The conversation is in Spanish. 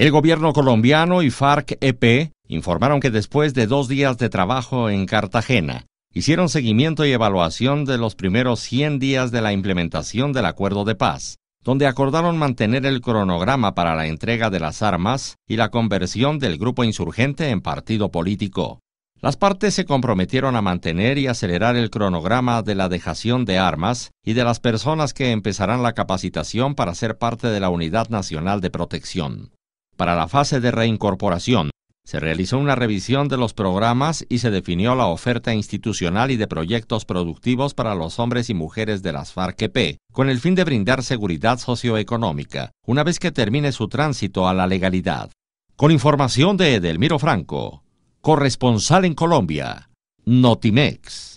El gobierno colombiano y FARC-EP informaron que después de dos días de trabajo en Cartagena, hicieron seguimiento y evaluación de los primeros 100 días de la implementación del acuerdo de paz, donde acordaron mantener el cronograma para la entrega de las armas y la conversión del grupo insurgente en partido político. Las partes se comprometieron a mantener y acelerar el cronograma de la dejación de armas y de las personas que empezarán la capacitación para ser parte de la Unidad Nacional de Protección. Para la fase de reincorporación, se realizó una revisión de los programas y se definió la oferta institucional y de proyectos productivos para los hombres y mujeres de las FARC-EP, con el fin de brindar seguridad socioeconómica, una vez que termine su tránsito a la legalidad. Con información de Edelmiro Franco, corresponsal en Colombia, Notimex.